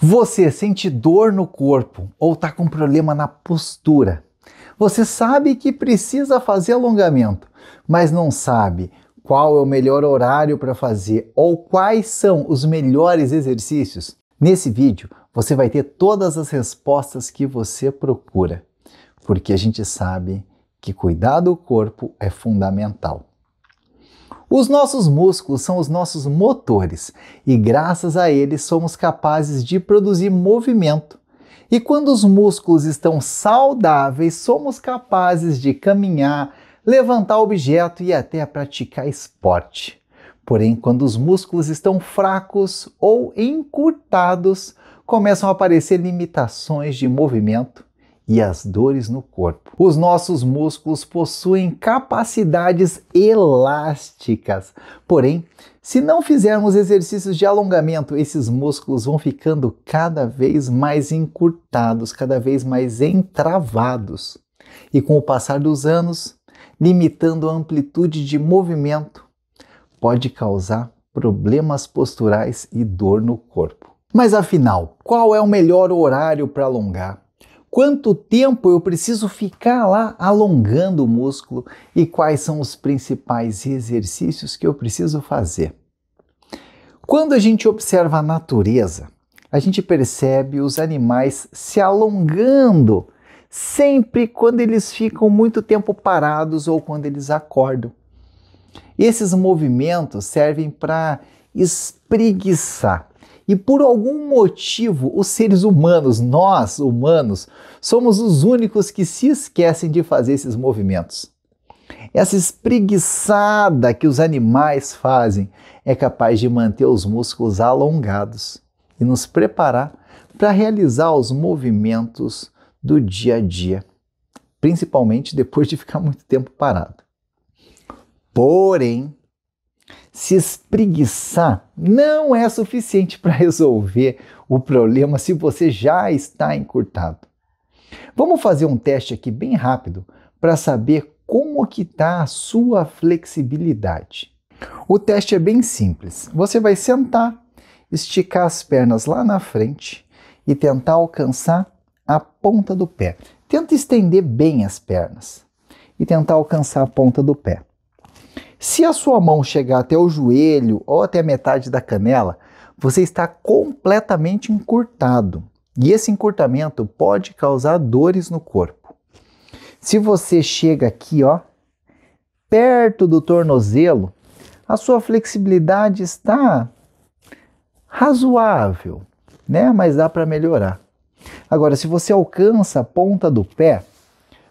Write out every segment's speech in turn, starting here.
Você sente dor no corpo ou está com problema na postura? Você sabe que precisa fazer alongamento, mas não sabe qual é o melhor horário para fazer ou quais são os melhores exercícios? Nesse vídeo você vai ter todas as respostas que você procura, porque a gente sabe que cuidar do corpo é fundamental. Os nossos músculos são os nossos motores e, graças a eles, somos capazes de produzir movimento. E quando os músculos estão saudáveis, somos capazes de caminhar, levantar objeto e até praticar esporte. Porém, quando os músculos estão fracos ou encurtados, começam a aparecer limitações de movimento e as dores no corpo. Os nossos músculos possuem capacidades elásticas, porém, se não fizermos exercícios de alongamento, esses músculos vão ficando cada vez mais encurtados, cada vez mais entravados. E com o passar dos anos, limitando a amplitude de movimento, pode causar problemas posturais e dor no corpo. Mas afinal, qual é o melhor horário para alongar? Quanto tempo eu preciso ficar lá alongando o músculo e quais são os principais exercícios que eu preciso fazer? Quando a gente observa a natureza, a gente percebe os animais se alongando sempre quando eles ficam muito tempo parados ou quando eles acordam. Esses movimentos servem para espreguiçar, e por algum motivo, os seres humanos, nós humanos, somos os únicos que se esquecem de fazer esses movimentos. Essa espreguiçada que os animais fazem é capaz de manter os músculos alongados e nos preparar para realizar os movimentos do dia a dia, principalmente depois de ficar muito tempo parado. Porém, se espreguiçar não é suficiente para resolver o problema se você já está encurtado. Vamos fazer um teste aqui bem rápido para saber como que está a sua flexibilidade. O teste é bem simples. Você vai sentar, esticar as pernas lá na frente e tentar alcançar a ponta do pé. Tenta estender bem as pernas e tentar alcançar a ponta do pé. Se a sua mão chegar até o joelho ou até a metade da canela, você está completamente encurtado. E esse encurtamento pode causar dores no corpo. Se você chega aqui, ó, perto do tornozelo, a sua flexibilidade está razoável, né? Mas dá para melhorar. Agora, se você alcança a ponta do pé,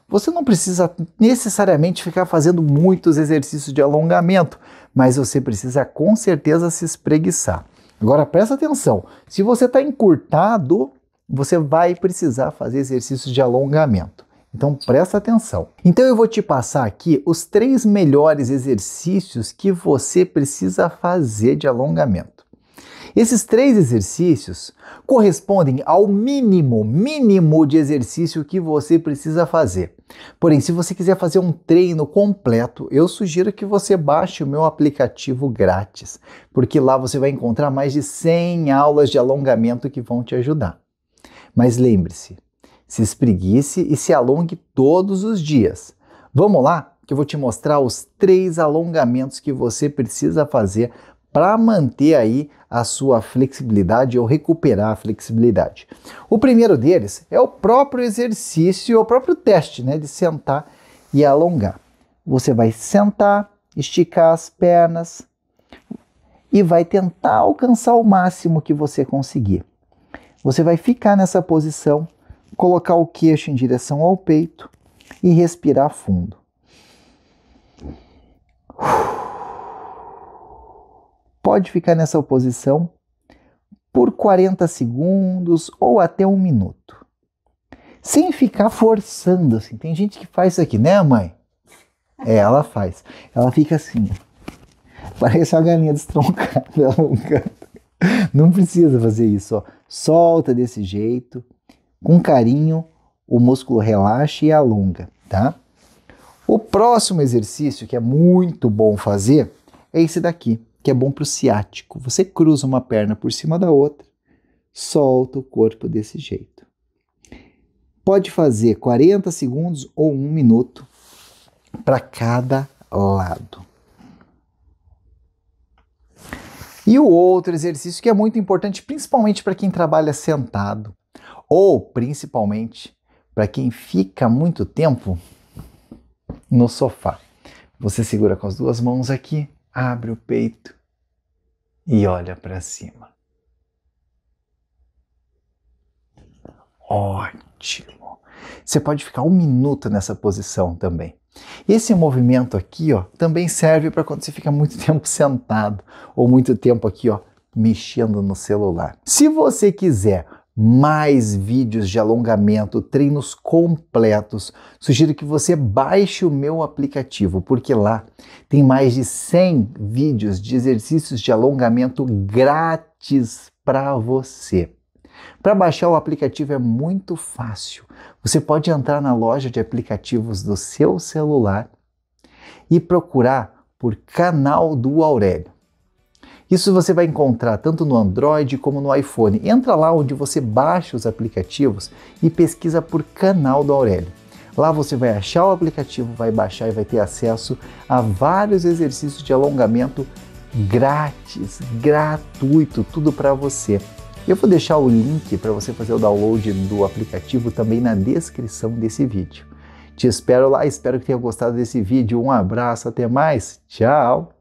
você não precisa necessariamente ficar fazendo muitos exercícios de alongamento, mas você precisa com certeza se espreguiçar. Agora presta atenção: se você está encurtado, você vai precisar fazer exercícios de alongamento. Então presta atenção. Então eu vou te passar aqui os três melhores exercícios que você precisa fazer de alongamento. Esses três exercícios correspondem ao mínimo, mínimo de exercício que você precisa fazer. Porém, se você quiser fazer um treino completo, eu sugiro que você baixe o meu aplicativo grátis, porque lá você vai encontrar mais de 100 aulas de alongamento que vão te ajudar. Mas lembre-se, se espreguice e se alongue todos os dias. Vamos lá, que eu vou te mostrar os três alongamentos que você precisa fazer para manter aí a sua flexibilidade ou recuperar a flexibilidade. O primeiro deles é o próprio exercício, é o próprio teste, né, de sentar e alongar. Você vai sentar, esticar as pernas e vai tentar alcançar o máximo que você conseguir. Você vai ficar nessa posição, colocar o queixo em direção ao peito e respirar fundo. pode ficar nessa posição por 40 segundos ou até um minuto. Sem ficar forçando, assim. Tem gente que faz isso aqui, né, mãe? É, ela faz. Ela fica assim. Parece uma galinha destroncada. Não precisa fazer isso. Ó. Solta desse jeito. Com carinho, o músculo relaxa e alonga, tá? O próximo exercício que é muito bom fazer é esse daqui que é bom para o ciático. Você cruza uma perna por cima da outra, solta o corpo desse jeito. Pode fazer 40 segundos ou um minuto para cada lado. E o outro exercício que é muito importante, principalmente para quem trabalha sentado, ou principalmente para quem fica muito tempo no sofá. Você segura com as duas mãos aqui, abre o peito e olha para cima. Ótimo! Você pode ficar um minuto nessa posição também. Esse movimento aqui, ó, também serve para quando você fica muito tempo sentado ou muito tempo aqui, ó, mexendo no celular. Se você quiser mais vídeos de alongamento, treinos completos, sugiro que você baixe o meu aplicativo, porque lá tem mais de 100 vídeos de exercícios de alongamento grátis para você. Para baixar o aplicativo é muito fácil. Você pode entrar na loja de aplicativos do seu celular e procurar por Canal do Aurélio. Isso você vai encontrar tanto no Android como no iPhone. Entra lá onde você baixa os aplicativos e pesquisa por canal do Aurélio. Lá você vai achar o aplicativo, vai baixar e vai ter acesso a vários exercícios de alongamento grátis, gratuito, tudo para você. Eu vou deixar o link para você fazer o download do aplicativo também na descrição desse vídeo. Te espero lá, espero que tenha gostado desse vídeo. Um abraço, até mais, tchau!